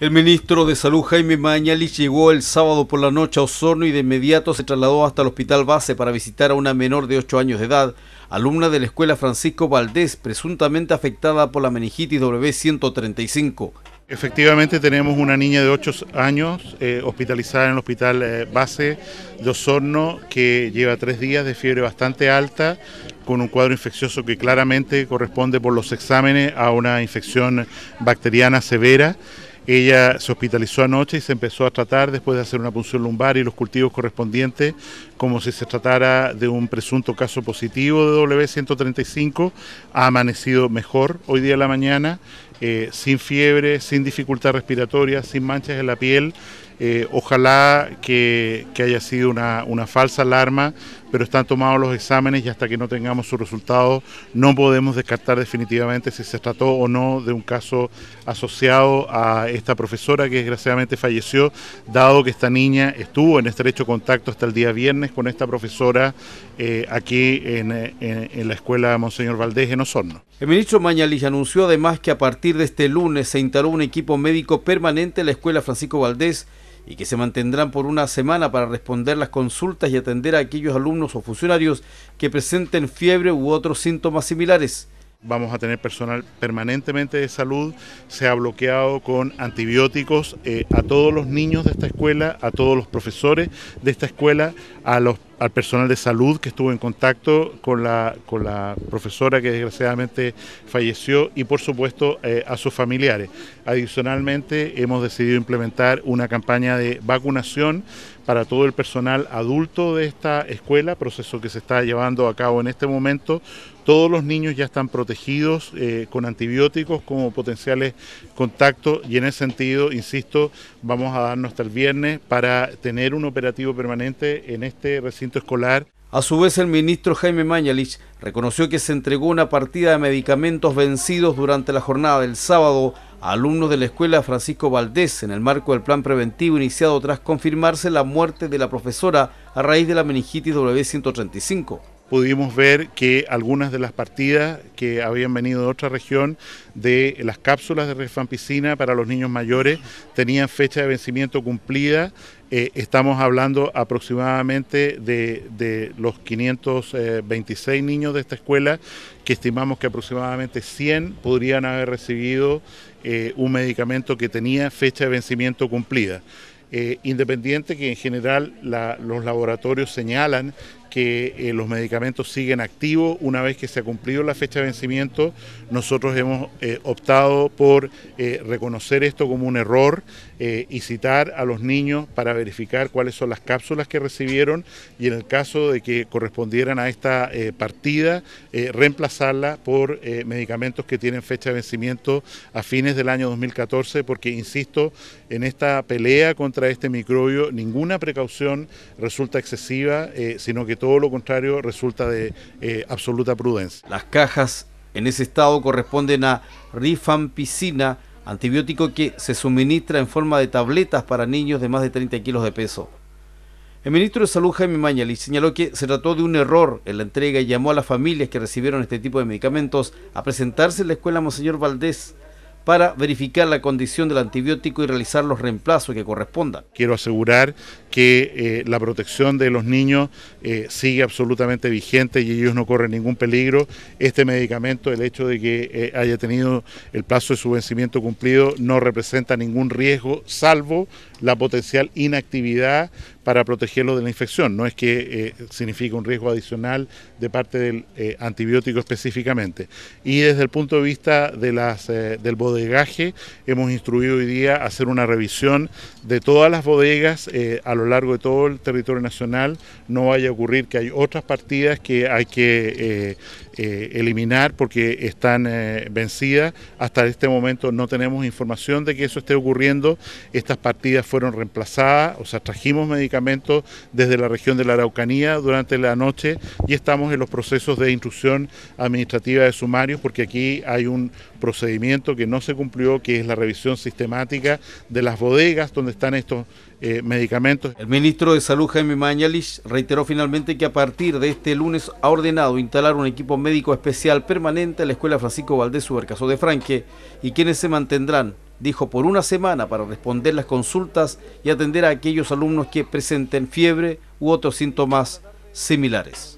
El ministro de Salud Jaime Mañalich llegó el sábado por la noche a Osorno y de inmediato se trasladó hasta el hospital base para visitar a una menor de 8 años de edad, alumna de la escuela Francisco Valdés, presuntamente afectada por la meningitis W135. Efectivamente tenemos una niña de 8 años eh, hospitalizada en el hospital eh, base de Osorno que lleva tres días de fiebre bastante alta con un cuadro infeccioso que claramente corresponde por los exámenes a una infección bacteriana severa. Ella se hospitalizó anoche y se empezó a tratar después de hacer una punción lumbar y los cultivos correspondientes, como si se tratara de un presunto caso positivo de W135. Ha amanecido mejor hoy día de la mañana, eh, sin fiebre, sin dificultad respiratoria, sin manchas en la piel. Eh, ojalá que, haya sido una falsa alarma pero están tomados los exámenes y hasta que no tengamos su resultado no podemos descartar definitivamente si se trató o no de un caso asociado a esta profesora que desgraciadamente falleció, dado que esta niña estuvo en estrecho contacto hasta el día viernes con esta profesora eh, aquí en, la escuela Monseñor Valdés en Osorno. El ministro Mañalich anunció además que a partir de este lunes se instaló un equipo médico permanente en la escuela Francisco Valdés y que se mantendrán por una semana para responder las consultas y atender a aquellos alumnos o funcionarios que presenten fiebre u otros síntomas similares vamos a tener personal permanentemente de salud, se ha bloqueado con antibióticos eh, a todos los niños de esta escuela, a todos los profesores de esta escuela, a los al personal de salud que estuvo en contacto con la, con la profesora que desgraciadamente falleció y por supuesto eh, a sus familiares. Adicionalmente hemos decidido implementar una campaña de vacunación para todo el personal adulto de esta escuela, proceso que se está llevando a cabo en este momento. Todos los niños ya están protegidos eh, con antibióticos como potenciales contactos y en ese sentido, insisto, vamos a darnos hasta el viernes para tener un operativo permanente en este recinto escolar. A su vez, el ministro Jaime Mañalich reconoció que se entregó una partida de medicamentos vencidos durante la jornada del sábado a alumnos de la escuela Francisco Valdés en el marco del plan preventivo iniciado tras confirmarse la muerte de la profesora a raíz de la meningitis W135 pudimos ver que algunas de las partidas que habían venido de otra región de las cápsulas de refampicina para los niños mayores tenían fecha de vencimiento cumplida. Eh, estamos hablando aproximadamente de, los 526 eh, niños de esta escuela, que estimamos que aproximadamente 100 podrían haber recibido eh, un medicamento que tenía fecha de vencimiento cumplida. independiente que en general los laboratorios señalan que eh, los medicamentos siguen activos una vez que se ha cumplido la fecha de vencimiento. Nosotros hemos eh, optado por eh, reconocer esto como un error y citar a los niños para verificar cuáles son las cápsulas que recibieron y en el caso de que correspondieran a esta partida, reemplazarla por medicamentos que tienen fecha de vencimiento a fines del año 2014, porque, insisto, en esta pelea contra este microbio ninguna precaución resulta excesiva, sino que todo lo contrario resulta de eh, absoluta prudencia. Las cajas en ese estado corresponden a rifampicina, antibiótico que se suministra en forma de tabletas para niños de más de 30 kilos de peso. El ministro de Salud, Jaime Mañali, señaló que se trató de un error en la entrega y llamó a las familias que recibieron este tipo de medicamentos a presentarse en la escuela Monseñor Valdés para verificar la condición del antibiótico y realizar los reemplazos que correspondan. Quiero asegurar que eh, la protección de los niños eh, sigue absolutamente vigente y ellos no corren ningún peligro. Este medicamento, el hecho de que eh, haya tenido el plazo de su vencimiento cumplido, no representa ningún riesgo, salvo la potencial inactividad para protegerlo de la infección. No es que signifique un riesgo adicional de parte del antibiótico específicamente. Y desde el punto de vista de las, del bodegaje, hemos instruido hoy día hacer una revisión de todas las bodegas a a lo largo de todo el territorio nacional no vaya a ocurrir que hay otras partidas que hay que eh, eh, eliminar porque están eh, vencidas. Hasta este momento no tenemos información de que eso esté ocurriendo. Estas partidas fueron reemplazadas, o sea, trajimos medicamentos desde la región de la Araucanía durante la noche y estamos en los procesos de instrucción administrativa de sumarios porque aquí hay un procedimiento que no se cumplió, que es la revisión sistemática de las bodegas donde están estos eh, El ministro de Salud, Jaime Mañalich, reiteró finalmente que a partir de este lunes ha ordenado instalar un equipo médico especial permanente en la Escuela Francisco Valdés caso de Franque y quienes se mantendrán, dijo, por una semana para responder las consultas y atender a aquellos alumnos que presenten fiebre u otros síntomas similares.